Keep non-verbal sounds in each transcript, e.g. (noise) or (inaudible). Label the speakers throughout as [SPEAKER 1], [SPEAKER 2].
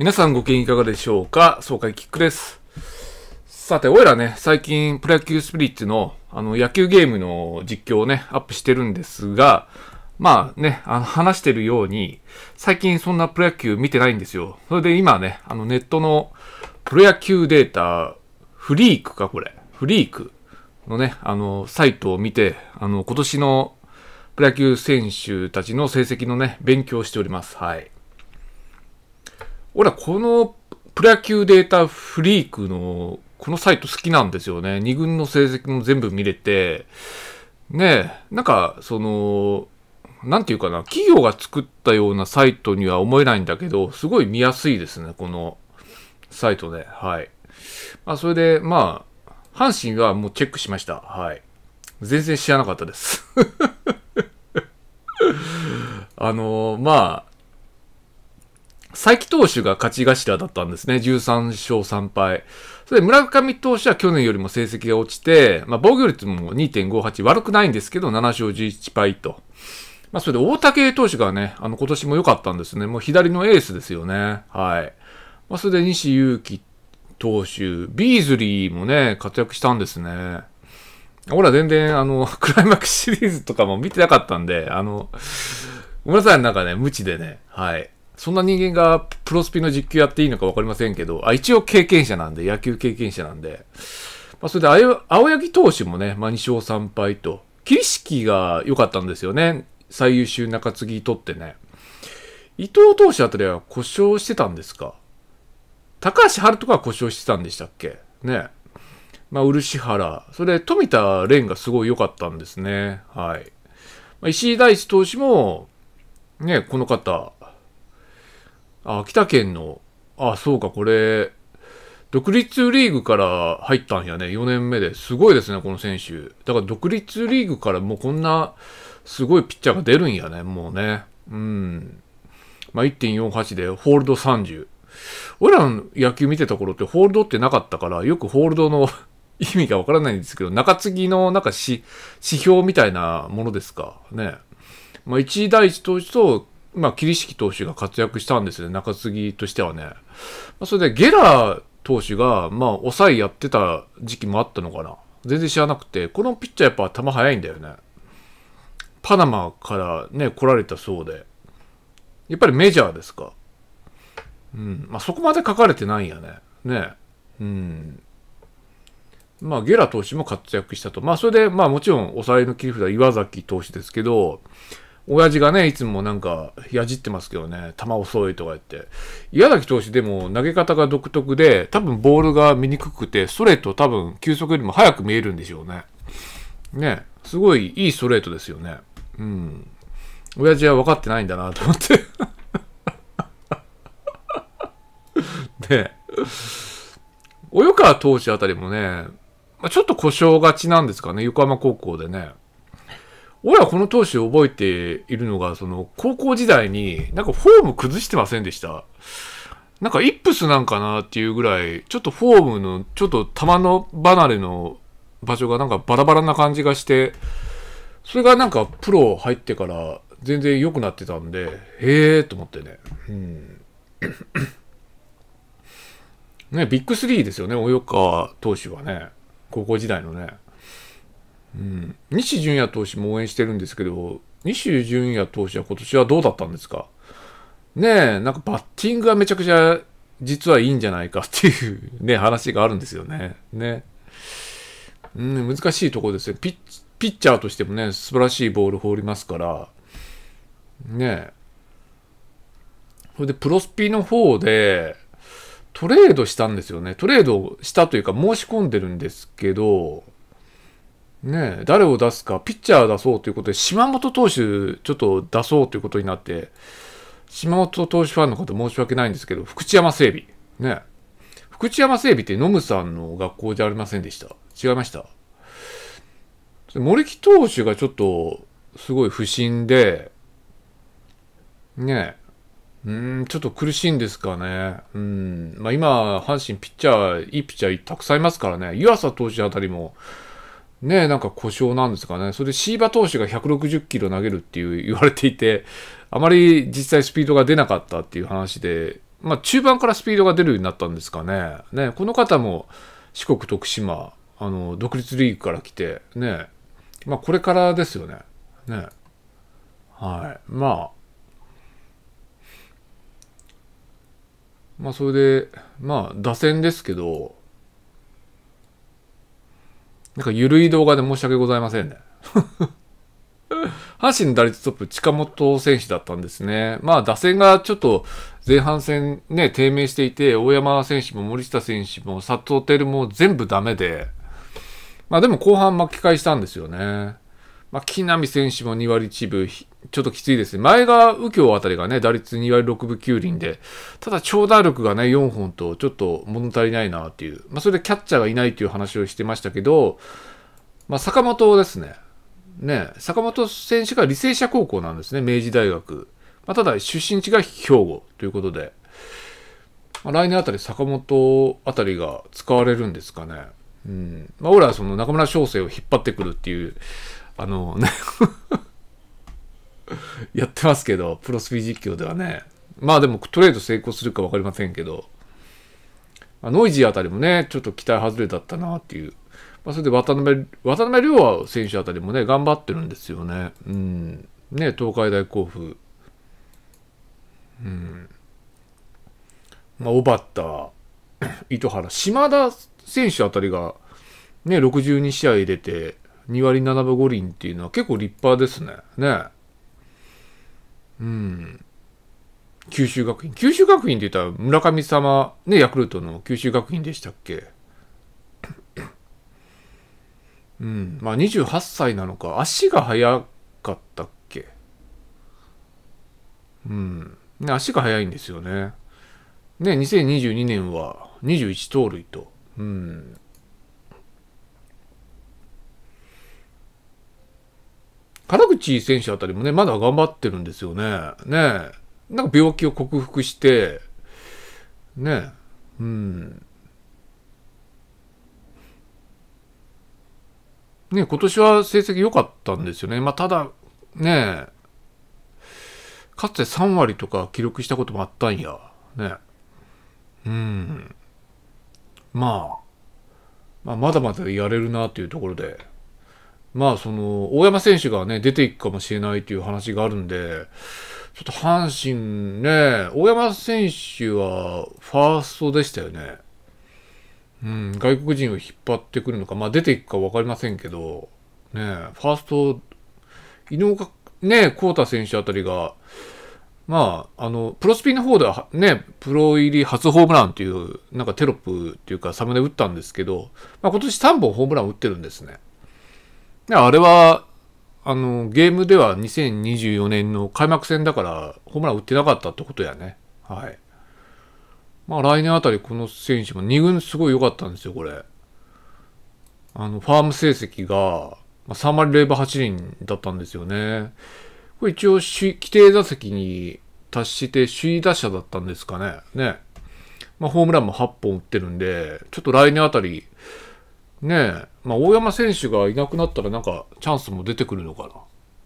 [SPEAKER 1] 皆さんご機嫌いかがでしょうか爽快キックです。さて、おいらね、最近プロ野球スピリッツのあの野球ゲームの実況をね、アップしてるんですが、まあね、あの話してるように、最近そんなプロ野球見てないんですよ。それで今ね、あのネットのプロ野球データ、フリークかこれ。フリークのね、あの、サイトを見て、あの、今年のプロ野球選手たちの成績のね、勉強しております。はい。俺はこのプロ野球データフリークのこのサイト好きなんですよね。2軍の成績も全部見れて、ねえ、なんか、その、なんていうかな、企業が作ったようなサイトには思えないんだけど、すごい見やすいですね、このサイトで。はい。まあ、それで、まあ、阪神はもうチェックしました。はい。全然知らなかったです (laughs) あのまあ、佐伯投手が勝ち頭だったんですね。13勝3敗。それで村上投手は去年よりも成績が落ちて、まあ、防御率も2.58悪くないんですけど、7勝11敗と。まあ、それで大竹投手がね、あの、今年も良かったんですね。もう左のエースですよね。はい。まあ、それで西祐希投手、ビーズリーもね、活躍したんですね。俺は全然、あの、(laughs) クライマックスシリーズとかも見てなかったんで、あの、ごめんなさい、なんかね、無知でね、はい。そんな人間がプロスピの実況やっていいのか分かりませんけど、あ一応経験者なんで、野球経験者なんで、まあ、それで青柳投手もね、まあ、2勝3敗と、桐敷が良かったんですよね、最優秀中継ぎ取ってね。伊藤投手あたりは故障してたんですか高橋春とかは故障してたんでしたっけね。まあ、漆原。それ、富田蓮がすごい良かったんですね。はい。まあ、石井大地投手も、ね、この方、あ、秋田県の、あ、そうか、これ、独立リーグから入ったんやね、4年目で。すごいですね、この選手。だから独立リーグからもうこんな、すごいピッチャーが出るんやね、もうね。うん。まあ、1.48でホールド30。俺らの野球見てた頃ってホールドってなかったから、よくホールドの (laughs) 意味がわからないんですけど、中継ぎのなんか指標みたいなものですかね。まあ、1第1投手とまあ、桐敷投手が活躍したんですね、中継ぎとしてはね。まあ、それで、ゲラー投手が、まあ、抑えやってた時期もあったのかな。全然知らなくて、このピッチャーやっぱ球速いんだよね。パナマからね、来られたそうで。やっぱりメジャーですか。うん。まあ、そこまで書かれてないんやね。ね。うん。まあ、ゲラ投手も活躍したと。まあ、それで、まあ、もちろん、抑えの切り札、岩崎投手ですけど、親父がね、いつもなんか、やじってますけどね、球遅いとか言って。矢崎投手でも投げ方が独特で、多分ボールが見にくくて、ストレート多分球速よりも速く見えるんでしょうね。ね、すごいいいストレートですよね。うん。親父は分かってないんだなと思ってで、(laughs) 及川投手あたりもね、まあ、ちょっと故障がちなんですかね、横浜高校でね。俺はこの投手を覚えているのが、その、高校時代に、なんかフォーム崩してませんでした。なんかイップスなんかなっていうぐらい、ちょっとフォームの、ちょっと球の離れの場所がなんかバラバラな感じがして、それがなんかプロ入ってから全然良くなってたんで、へえーと思ってね。うん。(clears throat) ね、ビッグスリーですよね、及川投手はね。高校時代のね。うん、西純也投手も応援してるんですけど、西純也投手は今年はどうだったんですかねえ、なんかバッティングがめちゃくちゃ実はいいんじゃないかっていうね、話があるんですよね。ね。うん、難しいところですねピッ。ピッチャーとしてもね、素晴らしいボール放りますから、ねえ。それでプロスピの方で、トレードしたんですよね。トレードしたというか申し込んでるんですけど、ね、誰を出すか、ピッチャー出そうということで、島本投手、ちょっと出そうということになって、島本投手ファンの方、申し訳ないんですけど、福知山整備、ね、福知山整備ってノムさんの学校じゃありませんでした。違いました。森木投手がちょっと、すごい不振で、ね、うん、ちょっと苦しいんですかね。うん。まあ今、阪神ピッチャー、いいピッチャーたくさんいますからね。湯浅投手あたりも、ね、なんか故障なんですかね。それでシーバ投手が160キロ投げるっていう言われていて、あまり実際スピードが出なかったっていう話で、まあ中盤からスピードが出るようになったんですかね。ね、この方も四国徳島、あの、独立リーグから来て、ね、まあこれからですよね。ね。はい。まあ、まあそれで、まあ打線ですけど、なんか緩い動画で申し訳ございませんね。(laughs) 阪神打率トップ、近本選手だったんですね。まあ、打線がちょっと前半戦ね、低迷していて、大山選手も森下選手も佐藤輝も全部ダメで、まあでも後半巻き返したんですよね。まあ、木浪選手も2割1分、ちょっときついですね。前が右京あたりがね、打率2割6分9厘で、ただ長打力がね、4本とちょっと物足りないなっていう。まあ、それでキャッチャーがいないっていう話をしてましたけど、まあ、坂本ですね。ね、坂本選手が履正社高校なんですね、明治大学。まあ、ただ、出身地が兵庫ということで、まあ、来年あたり坂本あたりが使われるんですかね。うん。まあ、俺はその中村翔成を引っ張ってくるっていう、あのね (laughs) やってますけど、プロスピ実況ではね。まあでもトレード成功するか分かりませんけど、ノイジーあたりもね、ちょっと期待外れだったなっていう。まあ、それで渡辺、渡辺亮は選手あたりもね、頑張ってるんですよね。うん。ね、東海大甲府。うん。まあ、小畑、(coughs) 糸原、島田選手あたりが、ね、62試合入れて、2割7分5厘っていうのは結構立派ですね。ね。うん。九州学院。九州学院って言ったら村上様、ね、ヤクルトの九州学院でしたっけうん。まあ28歳なのか。足が速かったっけうん。ね、足が速いんですよね。ね、2022年は21盗塁と。うん。原口選手あたりもね、まだ頑張ってるんですよね。ねなんか病気を克服して、ねうん。ね今年は成績良かったんですよね。まあ、ただ、ねかつて3割とか記録したこともあったんや。ねうん。まあ、まあ、まだまだやれるなというところで。まあその、大山選手がね、出ていくかもしれないという話があるんで、ちょっと阪神ね、大山選手はファーストでしたよね。うん、外国人を引っ張ってくるのか、まあ出ていくか分かりませんけど、ね、ファースト、井上ね、コー選手あたりが、まあ、あの、プロスピンの方ではね、プロ入り初ホームランという、なんかテロップっていうかサムネ打ったんですけど、まあ今年3本ホームラン打ってるんですね。あれは、あの、ゲームでは2024年の開幕戦だから、ホームラン打ってなかったってことやね。はい。まあ来年あたりこの選手も2軍すごい良かったんですよ、これ。あの、ファーム成績が3割0分8厘だったんですよね。これ一応、規定打席に達して首位打者だったんですかね。ね。まあホームランも8本打ってるんで、ちょっと来年あたり、ねえ、まあ、大山選手がいなくなったら、なんか、チャンスも出てくるのか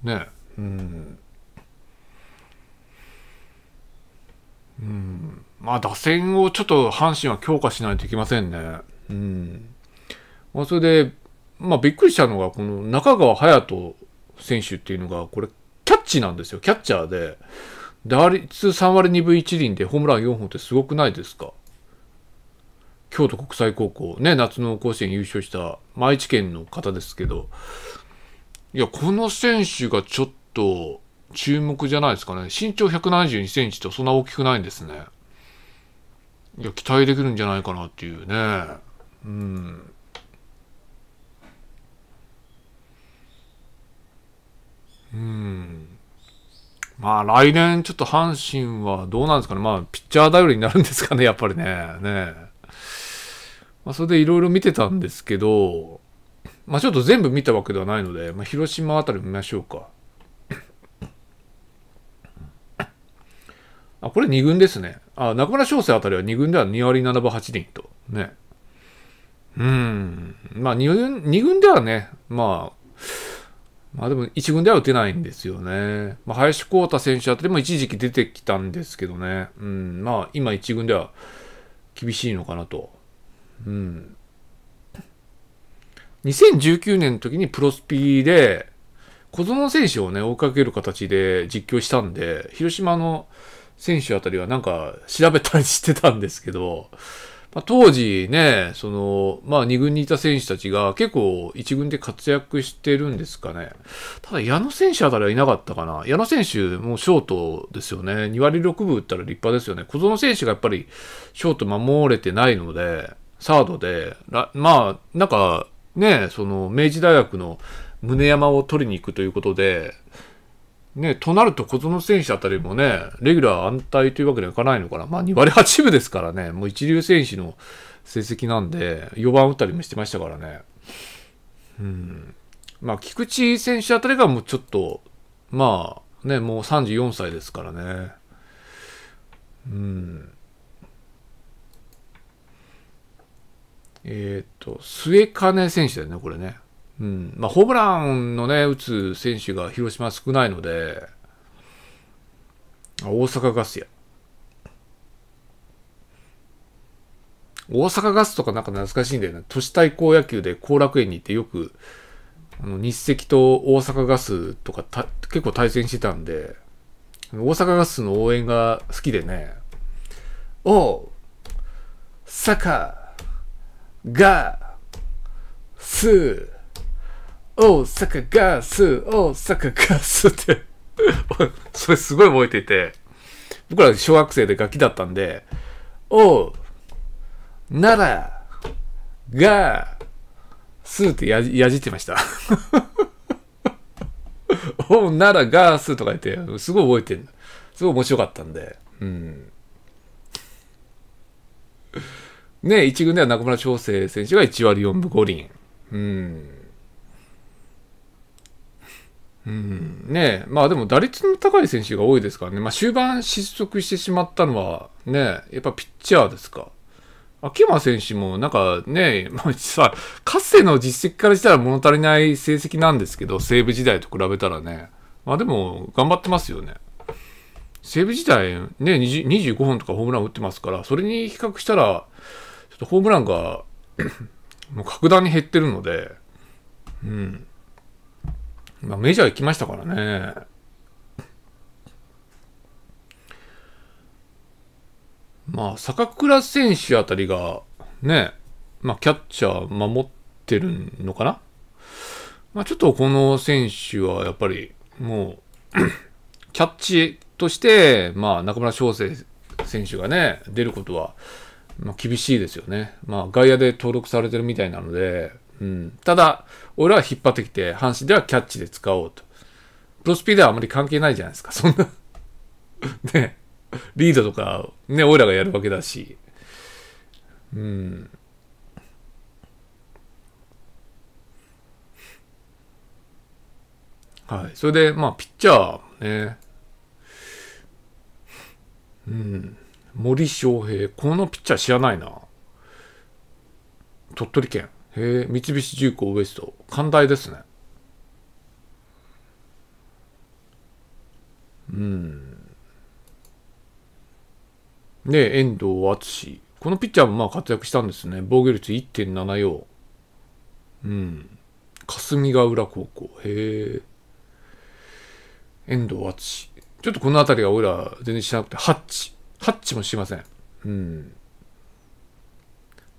[SPEAKER 1] な。ねえ、うん。うん。まあ、打線をちょっと阪神は強化しないといけませんね。うん。まあ、それで、まあ、びっくりしたのが、この中川隼人選手っていうのが、これ、キャッチなんですよ。キャッチャーで、打率3割2分1厘でホームラン4本ってすごくないですか京都国際高校、ね、夏の甲子園優勝した愛知県の方ですけど、いや、この選手がちょっと注目じゃないですかね。身長172センチとそんな大きくないんですね。いや、期待できるんじゃないかなっていうね。うん。うん。まあ来年ちょっと阪神はどうなんですかね。まあピッチャー頼りになるんですかね、やっぱりね。ねまあ、それでいろいろ見てたんですけど、まあ、ちょっと全部見たわけではないので、まあ、広島あたり見ましょうか。あ、これ2軍ですね。あ、中村翔成あたりは2軍では2割7分8厘と。ね。うん。まあ2軍、2軍ではね、まあ、まあでも1軍では打てないんですよね。まあ、林光太選手あたりも一時期出てきたんですけどね。うん、まあ今1軍では厳しいのかなと。2019年の時にプロスピーで、小園選手をね、追いかける形で実況したんで、広島の選手あたりはなんか調べたりしてたんですけど、まあ、当時ね、その、まあ2軍にいた選手たちが結構1軍で活躍してるんですかね。ただ矢野選手あたりはいなかったかな。矢野選手もショートですよね。2割6分打ったら立派ですよね。小園選手がやっぱりショート守れてないので、サードで、まあ、なんか、ね、その、明治大学の胸山を取りに行くということで、ね、となると小園選手あたりもね、レギュラー安泰というわけにはいかないのかな。まあ、2割8分ですからね、もう一流選手の成績なんで、4番打ったりもしてましたからね。うん。まあ、菊池選手あたりがもうちょっと、まあ、ね、もう34歳ですからね。うん。えっ、ー、と、末金選手だよね、これね。うん。まあ、ホームランのね、打つ選手が広島少ないので、大阪ガスや。大阪ガスとかなんか懐かしいんだよね。都市対抗野球で後楽園に行ってよく、あの日赤と大阪ガスとか結構対戦してたんで、大阪ガスの応援が好きでね、おう、サッカーが、す、大阪ガス、大阪ガスって (laughs) それすごい覚えていて、僕ら小学生でガキだったんで、おう、なら、が、すってやじやじってました (laughs) おう、なら、が、すとか言って、すごい覚えてる。すごい面白かったんで、うん。ね、1軍では中村翔成選手が1割4分5厘。うん。うん、ねまあでも打率の高い選手が多いですからね。まあ終盤失速してしまったのはね、やっぱピッチャーですか。秋山選手もなんかね、まあ、実は、かつての実績からしたら物足りない成績なんですけど、西武時代と比べたらね。まあでも頑張ってますよね。西武時代ね、25本とかホームラン打ってますから、それに比較したら、ちょっとホームランが (clears throat) もう格段に減ってるので、うん。まあ、メジャー行きましたからね。まあ、坂倉選手あたりが、ね、まあ、キャッチャー守ってるのかなまあ、ちょっとこの選手はやっぱり、もう (clears throat) キャッチとして、まあ、中村翔成選手がね、出ることは、まあ、厳しいですよね。まあ、外野で登録されてるみたいなので、うん、ただ、俺は引っ張ってきて、阪神ではキャッチで使おうと。プロスピではあまり関係ないじゃないですか、そんな (laughs) ね、リードとか、ね、俺らがやるわけだし。うん。はい。それで、まあ、ピッチャーね。うん。森翔平。このピッチャー知らないな。鳥取県。へえ、三菱重工ウエスト。寛大ですね。うん。で、遠藤淳。このピッチャーもまあ活躍したんですね。防御率1.74。うん。霞ヶ浦高校。へえ。遠藤淳。ちょっとこの辺りが俺ら全然知らなくて、ハッチ。タッチもしません。うん。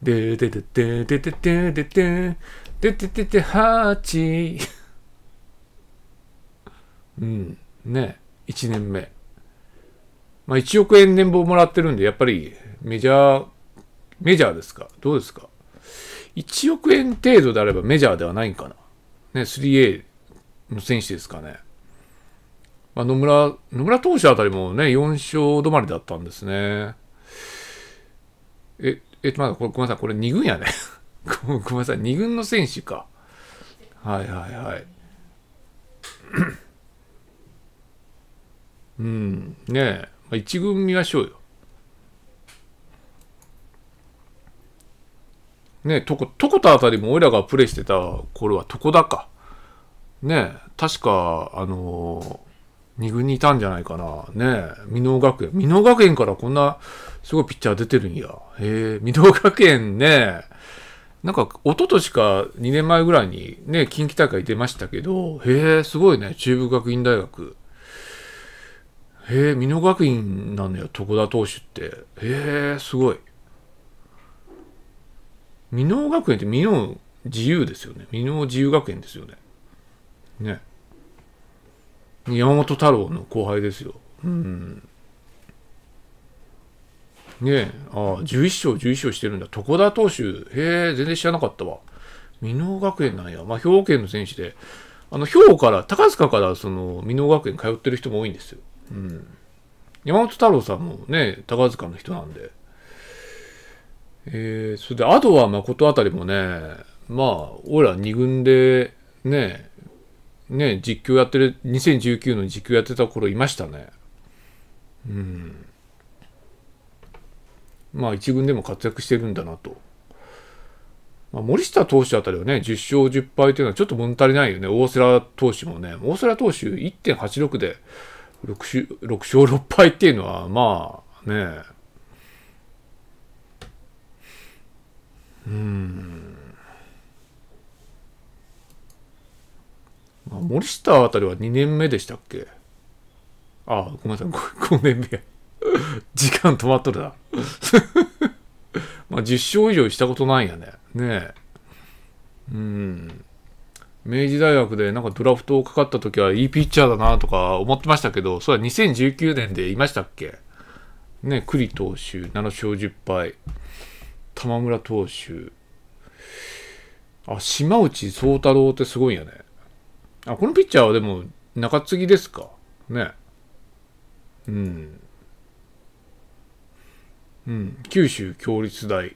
[SPEAKER 1] ででででででででででででハチ。うん。ね。1年目。まあ1億円年俸もらってるんで、やっぱりメジャー、メジャーですかどうですか ?1 億円程度であればメジャーではないんかな。ね、3A の選手ですかね。まあ、野村、野村投手あたりもね、4勝止まりだったんですね。え、え、まだこれ、ごめんなさい、これ2軍やね。(laughs) ごめんなさい、2軍の選手か。はいはいはい。うん、ねえ、まあ、1軍見ましょうよ。ねえ、とこ、とことあたりも俺らがプレイしてた頃はとこだか。ねえ、確か、あのー二軍にいたんじゃないかな。ねえ、美濃学園。美濃学園からこんなすごいピッチャー出てるんや。へえ、美濃学園ね、なんか一昨年か2年前ぐらいにね、近畿大会出ましたけど、へえ、すごいね、中部学院大学。へえ、美濃学院なのよ、徳田投手って。へえ、すごい。美濃学園って美濃自由ですよね。美濃自由学園ですよね。ね。山本太郎の後輩ですよ。うん。ねえ、ああ、11勝、11勝してるんだ。床田投手、へえ、全然知らなかったわ。箕面学園なんや。まあ、兵庫県の選手で、あの、兵庫から、高塚から、その、箕面学園通ってる人も多いんですよ。うん。山本太郎さんもね、高塚の人なんで。えー、それで、あとは誠あたりもね、まあ、俺ら2軍で、ね、ね、実況やってる、2019の実況やってた頃いましたね。うん。まあ一軍でも活躍してるんだなと。まあ、森下投手あたりはね、10勝10敗というのはちょっと物足りないよね。大瀬良投手もね、大瀬良投手1.86で6勝 ,6 勝6敗っていうのは、まあね、うん。森下あたりは2年目でしたっけああ、ごめんなさい、5, 5年目や。(laughs) 時間止まっとるな。(laughs) まあ、10勝以上したことないんやね。ねえ。うん。明治大学でなんかドラフトかかった時はいいピッチャーだなとか思ってましたけど、それは2019年でいましたっけね、栗投手7勝10敗、玉村投手、あ、島内宗太郎ってすごいよね。あ、このピッチャーはでも中継ぎですかね。うん。うん。九州共立大。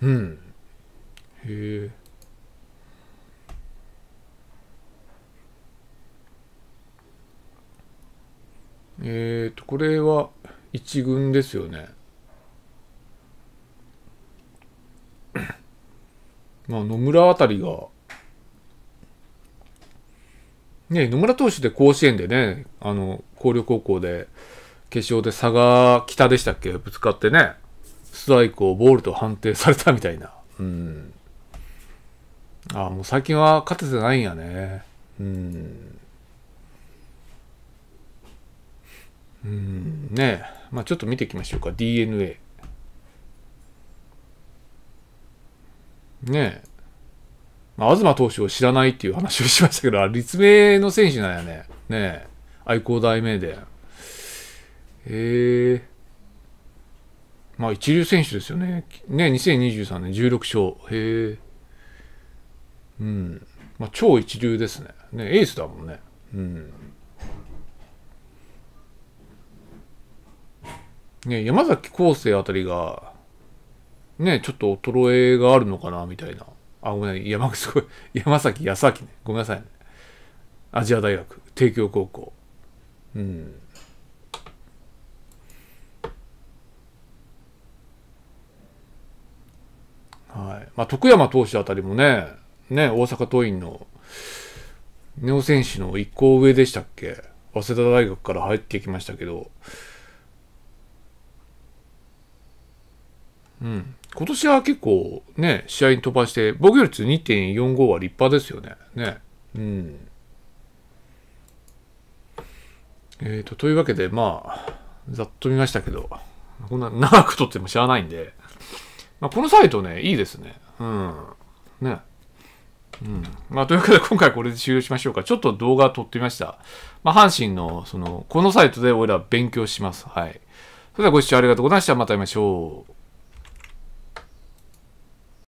[SPEAKER 1] うん。へえ。えっ、ー、と、これは一軍ですよね。まあ、野村あたりがね、野村投手で甲子園でね、あの、広陵高校で、決勝で佐賀北でしたっけぶつかってね、ストライクをボールと判定されたみたいな。うん。ああ、もう最近は勝ててないんやね。うん。うん、ねえ。まあちょっと見ていきましょうか。DNA。ねえ。まあ、東投手を知らないっていう話をしましたけど、立命の選手なんやね。ねえ。愛工大名電。ええー、まあ、一流選手ですよね。ね、2023年16勝。へえ。うん。まあ、超一流ですね。ね、エースだもんね。うん。ね、山崎康生あたりが、ね、ちょっと衰えがあるのかな、みたいな。あ、ごめんなさい。山すごい山崎康明ね。ごめんなさいね。アジア大学、帝京高校。うん。はい。まあ、徳山投手あたりもね、ね、大阪桐蔭の、ネオ選手の一校上でしたっけ早稲田大学から入ってきましたけど、うん、今年は結構ね、試合に飛ばして、防御率2.45は立派ですよね。ね。うん。えっ、ー、と、というわけで、まあ、ざっと見ましたけど、こんな長く撮っても知らないんで、まあ、このサイトね、いいですね。うん。ね。うん。まあ、というわけで今回これで終了しましょうか。ちょっと動画撮ってみました。まあ、阪神の、その、このサイトで俺ら勉強します。はい。それではご視聴ありがとうございました。また会いましょう。